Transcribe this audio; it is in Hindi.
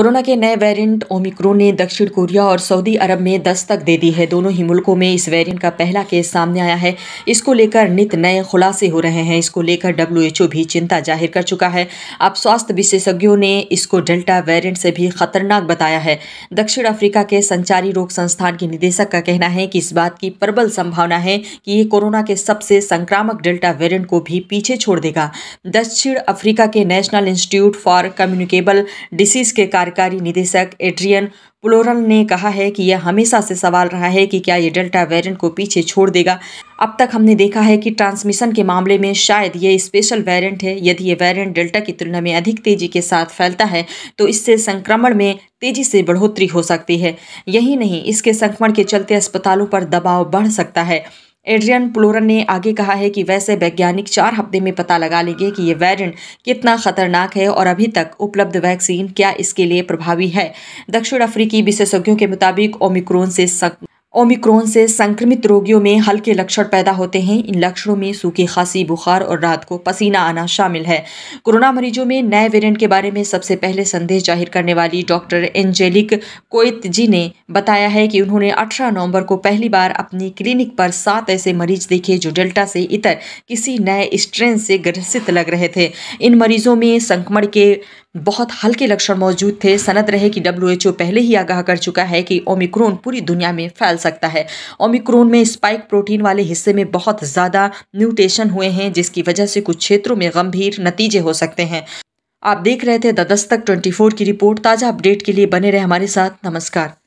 कोरोना के नए वेरिएंट ओमिक्रोन ने दक्षिण कोरिया और सऊदी अरब में दस्तक दे दी है दोनों ही मुल्कों में इस वेरिएंट का पहला केस सामने आया है इसको लेकर नित नए खुलासे हो रहे हैं इसको लेकर डब्ल्यूएचओ भी चिंता जाहिर कर चुका है अब स्वास्थ्य विशेषज्ञों ने इसको डेल्टा वेरिएंट से भी खतरनाक बताया है दक्षिण अफ्रीका के संचारी रोग संस्थान के निदेशक का कहना है कि इस बात की प्रबल संभावना है कि ये कोरोना के सबसे संक्रामक डेल्टा वेरियंट को भी पीछे छोड़ देगा दक्षिण अफ्रीका के national institute for communicable disease के कार्य कार्यकारी निदेशक एड्रियन पुलोरल ने कहा है कि यह हमेशा से सवाल रहा है कि क्या ये डेल्टा वेरिएंट को पीछे छोड़ देगा अब तक हमने देखा है कि ट्रांसमिशन के मामले में शायद ये स्पेशल वेरिएंट है यदि ये वेरिएंट डेल्टा की तुलना में अधिक तेजी के साथ फैलता है तो इससे संक्रमण में तेजी से बढ़ोतरी हो सकती है यही नहीं इसके संक्रमण के चलते अस्पतालों पर दबाव बढ़ सकता है एड्रियन प्लोरन ने आगे कहा है कि वैसे वैज्ञानिक चार हफ्ते में पता लगा लेंगे कि ये वैरियंट कितना खतरनाक है और अभी तक उपलब्ध वैक्सीन क्या इसके लिए प्रभावी है दक्षिण अफ्रीकी विशेषज्ञों के मुताबिक ओमिक्रोन से सक... ओमिक्रोन से संक्रमित रोगियों में हल्के लक्षण पैदा होते हैं इन लक्षणों में सूखी खांसी बुखार और रात को पसीना आना शामिल है कोरोना मरीजों में नए वेरिएंट के बारे में सबसे पहले संदेश जाहिर करने वाली डॉक्टर एंजेलिक कोइत जी ने बताया है कि उन्होंने 18 नवंबर को पहली बार अपनी क्लिनिक पर सात ऐसे मरीज देखे जो डेल्टा से इतर किसी नए स्ट्रेन से ग्रसित लग रहे थे इन मरीजों में संक्रमण के बहुत हल्के लक्षण मौजूद थे सनत रहे कि डब्ल्यूएचओ पहले ही आगाह कर चुका है कि ओमिक्रोन पूरी दुनिया में फैल सकता है ओमिक्रोन में स्पाइक प्रोटीन वाले हिस्से में बहुत ज़्यादा म्यूटेशन हुए हैं जिसकी वजह से कुछ क्षेत्रों में गंभीर नतीजे हो सकते हैं आप देख रहे थे द दस्तक फोर की रिपोर्ट ताज़ा अपडेट के लिए बने रहे हमारे साथ नमस्कार